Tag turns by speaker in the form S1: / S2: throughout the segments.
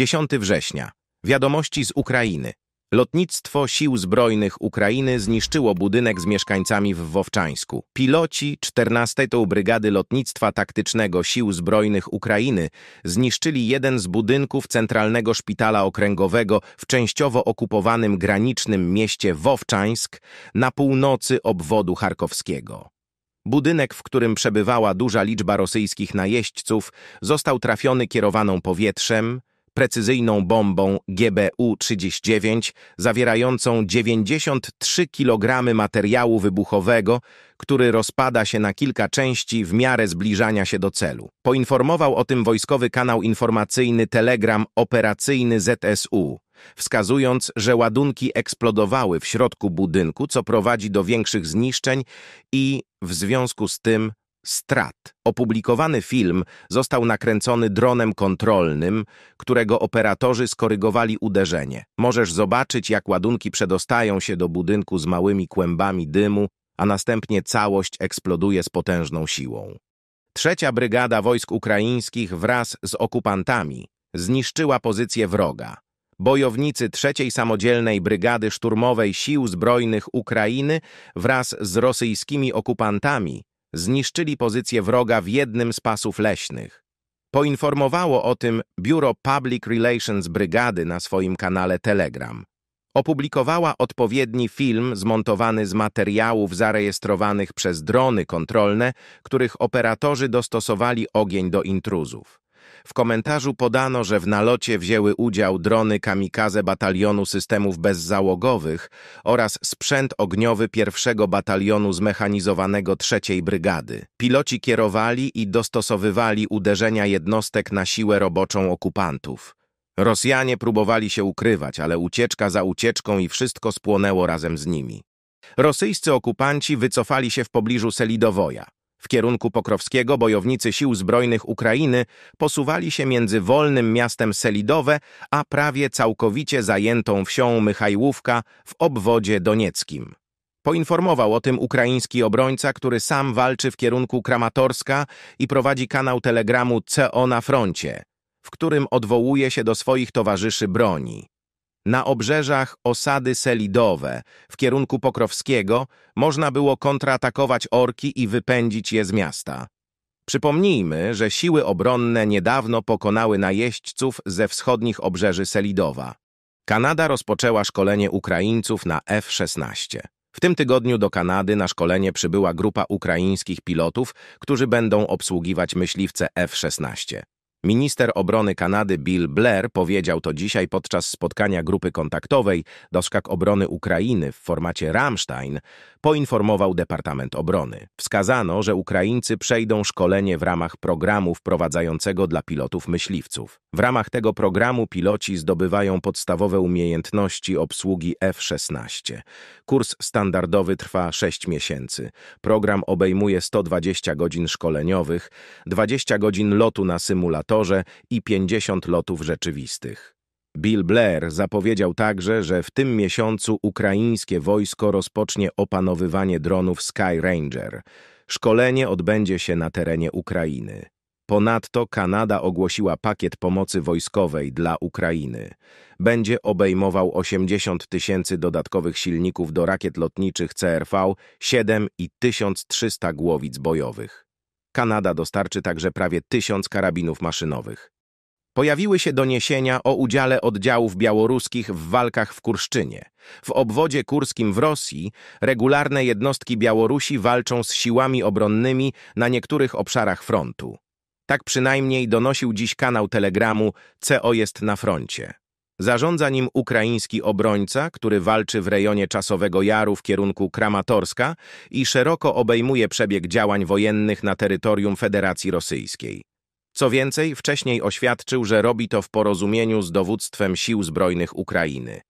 S1: 10 września. Wiadomości z Ukrainy. Lotnictwo Sił Zbrojnych Ukrainy zniszczyło budynek z mieszkańcami w Wowczańsku. Piloci 14. Brygady Lotnictwa Taktycznego Sił Zbrojnych Ukrainy zniszczyli jeden z budynków Centralnego Szpitala Okręgowego w częściowo okupowanym granicznym mieście Wowczańsk na północy obwodu charkowskiego. Budynek, w którym przebywała duża liczba rosyjskich najeźdźców, został trafiony kierowaną powietrzem, precyzyjną bombą GBU-39 zawierającą 93 kg materiału wybuchowego, który rozpada się na kilka części w miarę zbliżania się do celu. Poinformował o tym wojskowy kanał informacyjny Telegram Operacyjny ZSU wskazując, że ładunki eksplodowały w środku budynku, co prowadzi do większych zniszczeń i w związku z tym strat. Opublikowany film został nakręcony dronem kontrolnym, którego operatorzy skorygowali uderzenie. Możesz zobaczyć, jak ładunki przedostają się do budynku z małymi kłębami dymu, a następnie całość eksploduje z potężną siłą. Trzecia brygada wojsk ukraińskich wraz z okupantami zniszczyła pozycję wroga. Bojownicy trzeciej samodzielnej brygady szturmowej sił zbrojnych Ukrainy wraz z rosyjskimi okupantami zniszczyli pozycję wroga w jednym z pasów leśnych. Poinformowało o tym Biuro Public Relations Brygady na swoim kanale Telegram. Opublikowała odpowiedni film zmontowany z materiałów zarejestrowanych przez drony kontrolne, których operatorzy dostosowali ogień do intruzów. W komentarzu podano, że w nalocie wzięły udział drony kamikaze Batalionu Systemów Bezzałogowych oraz sprzęt ogniowy pierwszego Batalionu Zmechanizowanego trzeciej Brygady. Piloci kierowali i dostosowywali uderzenia jednostek na siłę roboczą okupantów. Rosjanie próbowali się ukrywać, ale ucieczka za ucieczką i wszystko spłonęło razem z nimi. Rosyjscy okupanci wycofali się w pobliżu Selidowoja. W kierunku Pokrowskiego bojownicy Sił Zbrojnych Ukrainy posuwali się między wolnym miastem Selidowe a prawie całkowicie zajętą wsią Mychajłówka w obwodzie donieckim. Poinformował o tym ukraiński obrońca, który sam walczy w kierunku Kramatorska i prowadzi kanał telegramu CO na froncie, w którym odwołuje się do swoich towarzyszy broni. Na obrzeżach osady Selidowe w kierunku Pokrowskiego można było kontratakować orki i wypędzić je z miasta. Przypomnijmy, że siły obronne niedawno pokonały najeźdźców ze wschodnich obrzeży Selidowa. Kanada rozpoczęła szkolenie Ukraińców na F-16. W tym tygodniu do Kanady na szkolenie przybyła grupa ukraińskich pilotów, którzy będą obsługiwać myśliwce F-16. Minister obrony Kanady Bill Blair powiedział to dzisiaj podczas spotkania grupy kontaktowej do obrony Ukrainy w formacie Rammstein, poinformował Departament Obrony. Wskazano, że Ukraińcy przejdą szkolenie w ramach programu wprowadzającego dla pilotów myśliwców. W ramach tego programu piloci zdobywają podstawowe umiejętności obsługi F-16. Kurs standardowy trwa 6 miesięcy. Program obejmuje 120 godzin szkoleniowych, 20 godzin lotu na symulatorze i 50 lotów rzeczywistych. Bill Blair zapowiedział także, że w tym miesiącu ukraińskie wojsko rozpocznie opanowywanie dronów Sky Ranger. Szkolenie odbędzie się na terenie Ukrainy. Ponadto Kanada ogłosiła pakiet pomocy wojskowej dla Ukrainy. Będzie obejmował 80 tysięcy dodatkowych silników do rakiet lotniczych CRV, 7 i 1300 głowic bojowych. Kanada dostarczy także prawie 1000 karabinów maszynowych. Pojawiły się doniesienia o udziale oddziałów białoruskich w walkach w Kurszczynie. W obwodzie kurskim w Rosji regularne jednostki Białorusi walczą z siłami obronnymi na niektórych obszarach frontu. Tak przynajmniej donosił dziś kanał Telegramu CO jest na froncie. Zarządza nim ukraiński obrońca, który walczy w rejonie Czasowego Jaru w kierunku Kramatorska i szeroko obejmuje przebieg działań wojennych na terytorium Federacji Rosyjskiej. Co więcej, wcześniej oświadczył, że robi to w porozumieniu z dowództwem Sił Zbrojnych Ukrainy.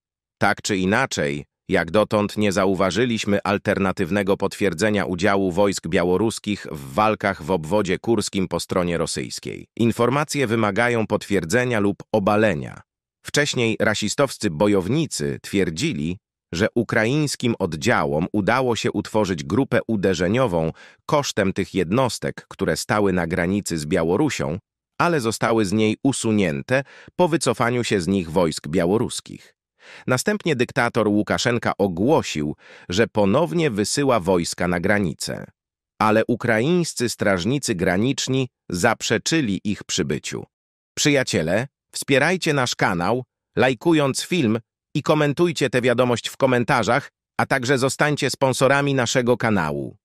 S1: Tak czy inaczej, jak dotąd nie zauważyliśmy alternatywnego potwierdzenia udziału wojsk białoruskich w walkach w obwodzie kurskim po stronie rosyjskiej. Informacje wymagają potwierdzenia lub obalenia. Wcześniej rasistowscy bojownicy twierdzili, że ukraińskim oddziałom udało się utworzyć grupę uderzeniową kosztem tych jednostek, które stały na granicy z Białorusią, ale zostały z niej usunięte po wycofaniu się z nich wojsk białoruskich. Następnie dyktator Łukaszenka ogłosił, że ponownie wysyła wojska na granicę. Ale ukraińscy strażnicy graniczni zaprzeczyli ich przybyciu. Przyjaciele, wspierajcie nasz kanał, lajkując film i komentujcie tę wiadomość w komentarzach, a także zostańcie sponsorami naszego kanału.